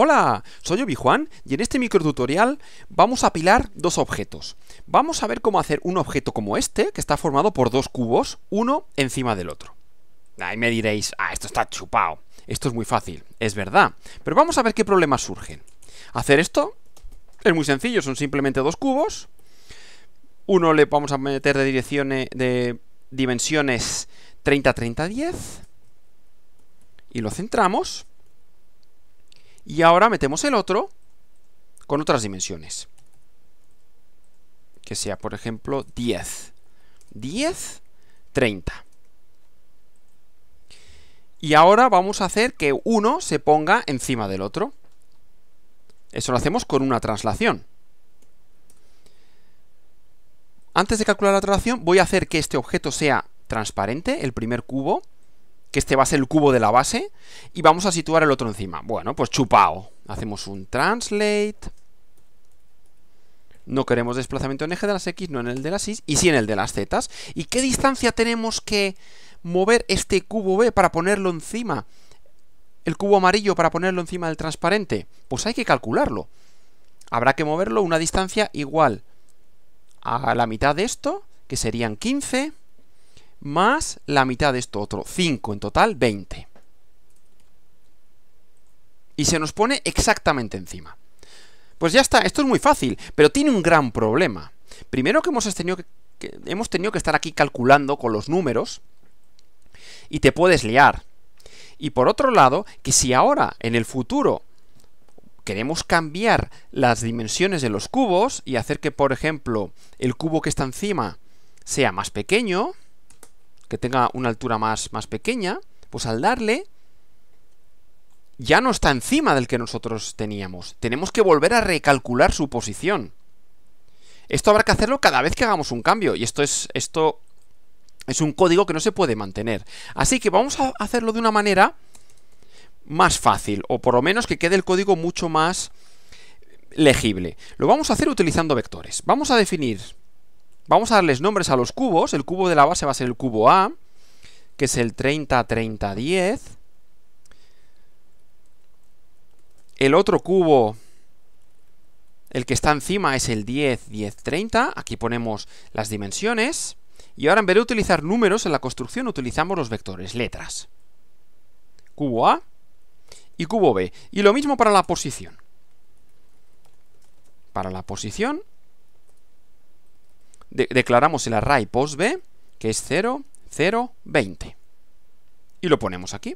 Hola, soy Obi-Juan y en este microtutorial vamos a apilar dos objetos. Vamos a ver cómo hacer un objeto como este, que está formado por dos cubos, uno encima del otro. Ahí me diréis, ah, esto está chupado, esto es muy fácil, es verdad. Pero vamos a ver qué problemas surgen. Hacer esto es muy sencillo, son simplemente dos cubos. Uno le vamos a meter de, direcciones, de dimensiones 30, 30, 10. Y lo centramos. Y ahora metemos el otro con otras dimensiones. Que sea, por ejemplo, 10. 10, 30. Y ahora vamos a hacer que uno se ponga encima del otro. Eso lo hacemos con una traslación. Antes de calcular la traslación, voy a hacer que este objeto sea transparente, el primer cubo, que este va a ser el cubo de la base, y vamos a situar el otro encima. Bueno, pues chupao. Hacemos un translate. No queremos desplazamiento en eje de las X, no en el de las Y, y sí en el de las Z. ¿Y qué distancia tenemos que mover este cubo B para ponerlo encima? El cubo amarillo para ponerlo encima del transparente. Pues hay que calcularlo. Habrá que moverlo una distancia igual a la mitad de esto, que serían 15 más la mitad de esto otro, 5, en total 20. Y se nos pone exactamente encima. Pues ya está, esto es muy fácil, pero tiene un gran problema. Primero que hemos tenido que, que, hemos tenido que estar aquí calculando con los números y te puedes liar. Y por otro lado, que si ahora, en el futuro, queremos cambiar las dimensiones de los cubos y hacer que, por ejemplo, el cubo que está encima sea más pequeño, que tenga una altura más, más pequeña, pues al darle ya no está encima del que nosotros teníamos. Tenemos que volver a recalcular su posición. Esto habrá que hacerlo cada vez que hagamos un cambio y esto es esto es un código que no se puede mantener. Así que vamos a hacerlo de una manera más fácil o por lo menos que quede el código mucho más legible. Lo vamos a hacer utilizando vectores. Vamos a definir Vamos a darles nombres a los cubos. El cubo de la base va a ser el cubo A, que es el 30, 30, 10. El otro cubo, el que está encima, es el 10, 10, 30. Aquí ponemos las dimensiones. Y ahora en vez de utilizar números en la construcción, utilizamos los vectores, letras. Cubo A y cubo B. Y lo mismo para la posición. Para la posición declaramos el array posb que es 0, 0, 20. Y lo ponemos aquí.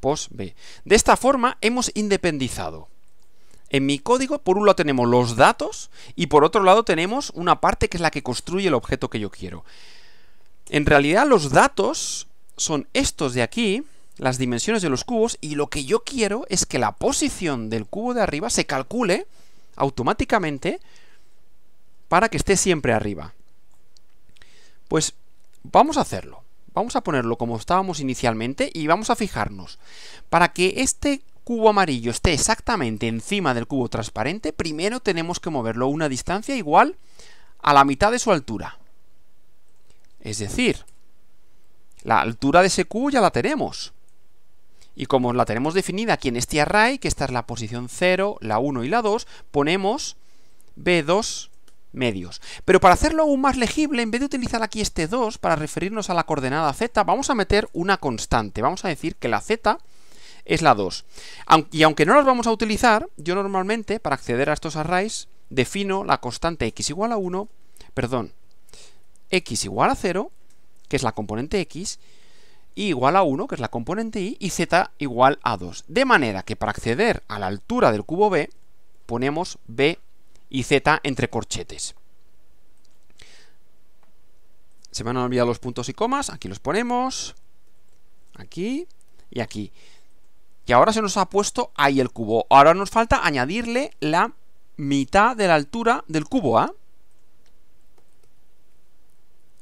posb De esta forma hemos independizado. En mi código, por un lado tenemos los datos y por otro lado tenemos una parte que es la que construye el objeto que yo quiero. En realidad los datos son estos de aquí, las dimensiones de los cubos, y lo que yo quiero es que la posición del cubo de arriba se calcule automáticamente para que esté siempre arriba. Pues vamos a hacerlo. Vamos a ponerlo como estábamos inicialmente y vamos a fijarnos. Para que este cubo amarillo esté exactamente encima del cubo transparente, primero tenemos que moverlo una distancia igual a la mitad de su altura. Es decir, la altura de ese cubo ya la tenemos. Y como la tenemos definida aquí en este array, que esta es la posición 0, la 1 y la 2, ponemos B2 medios. Pero para hacerlo aún más legible, en vez de utilizar aquí este 2 para referirnos a la coordenada z, vamos a meter una constante. Vamos a decir que la z es la 2. Y aunque no las vamos a utilizar, yo normalmente, para acceder a estos arrays, defino la constante x igual a 1, perdón, x igual a 0, que es la componente x, y igual a 1, que es la componente y, y z igual a 2. De manera que para acceder a la altura del cubo b, ponemos b y Z entre corchetes. Se me han olvidado los puntos y comas, aquí los ponemos, aquí y aquí. Y ahora se nos ha puesto ahí el cubo. Ahora nos falta añadirle la mitad de la altura del cubo A.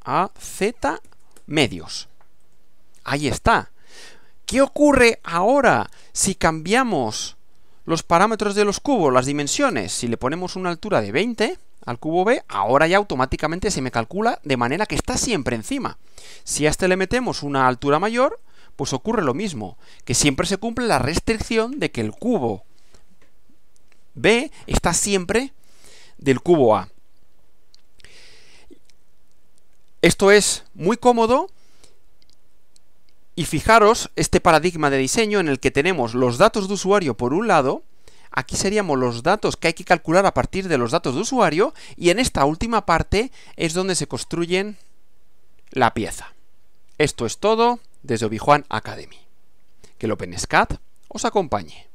A Z medios. Ahí está. ¿Qué ocurre ahora si cambiamos los parámetros de los cubos, las dimensiones. Si le ponemos una altura de 20 al cubo B, ahora ya automáticamente se me calcula de manera que está siempre encima. Si a este le metemos una altura mayor, pues ocurre lo mismo, que siempre se cumple la restricción de que el cubo B está siempre del cubo A. Esto es muy cómodo y fijaros este paradigma de diseño en el que tenemos los datos de usuario por un lado, aquí seríamos los datos que hay que calcular a partir de los datos de usuario, y en esta última parte es donde se construyen la pieza. Esto es todo desde Obi-Juan Academy. Que el OpenSCAD os acompañe.